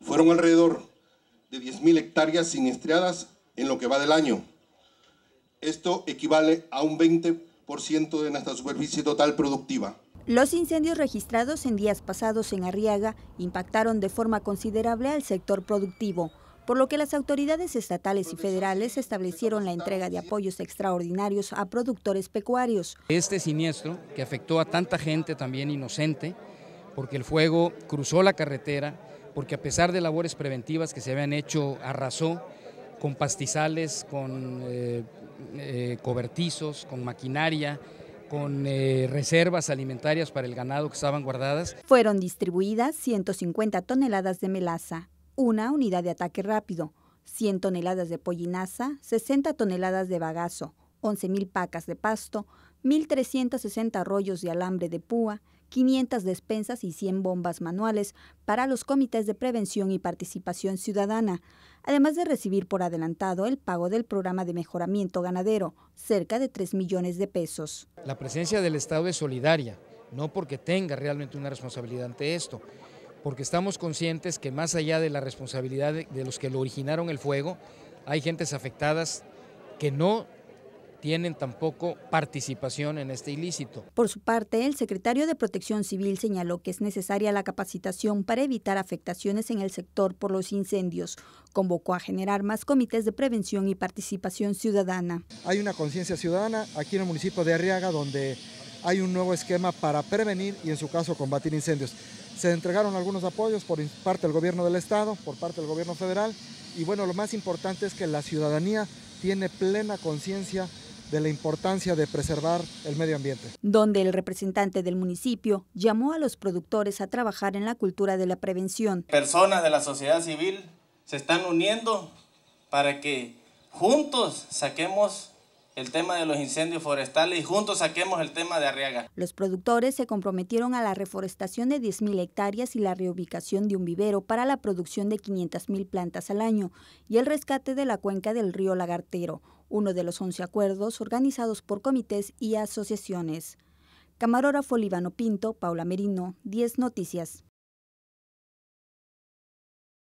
Fueron alrededor de 10.000 hectáreas siniestradas en lo que va del año. Esto equivale a un 20% de nuestra superficie total productiva. Los incendios registrados en días pasados en Arriaga impactaron de forma considerable al sector productivo, por lo que las autoridades estatales y federales establecieron la entrega de apoyos extraordinarios a productores pecuarios. Este siniestro, que afectó a tanta gente también inocente, porque el fuego cruzó la carretera, porque a pesar de labores preventivas que se habían hecho, arrasó con pastizales, con eh, eh, cobertizos, con maquinaria, con eh, reservas alimentarias para el ganado que estaban guardadas. Fueron distribuidas 150 toneladas de melaza, una unidad de ataque rápido, 100 toneladas de pollinaza, 60 toneladas de bagazo, 11.000 pacas de pasto, 1.360 rollos de alambre de púa, 500 despensas y 100 bombas manuales para los comités de prevención y participación ciudadana, además de recibir por adelantado el pago del programa de mejoramiento ganadero, cerca de 3 millones de pesos. La presencia del Estado es solidaria, no porque tenga realmente una responsabilidad ante esto, porque estamos conscientes que más allá de la responsabilidad de, los que lo originaron el fuego, hay gentes afectadas que no tienen tampoco participación en este ilícito. Por su parte, el secretario de Protección Civil señaló que es necesaria la capacitación para evitar afectaciones en el sector por los incendios. Convocó a generar más comités de prevención y participación ciudadana. Hay una conciencia ciudadana aquí en el municipio de Arriaga donde hay un nuevo esquema para prevenir y en su caso combatir incendios. Se entregaron algunos apoyos por parte del gobierno del estado, por parte del gobierno federal y bueno, lo más importante es que la ciudadanía tiene plena conciencia de la importancia de preservar el medio ambiente. Donde el representante del municipio llamó a los productores a trabajar en la cultura de la prevención. Personas de la sociedad civil se están uniendo para que juntos saquemos el tema de los incendios forestales y juntos saquemos el tema de Arriaga. Los productores se comprometieron a la reforestación de 10.000 hectáreas y la reubicación de un vivero para la producción de 500.000 plantas al año y el rescate de la cuenca del río Lagartero, uno de los 11 acuerdos organizados por comités y asociaciones. Camarógrafo Líbano Pinto, Paula Merino, 10 Noticias.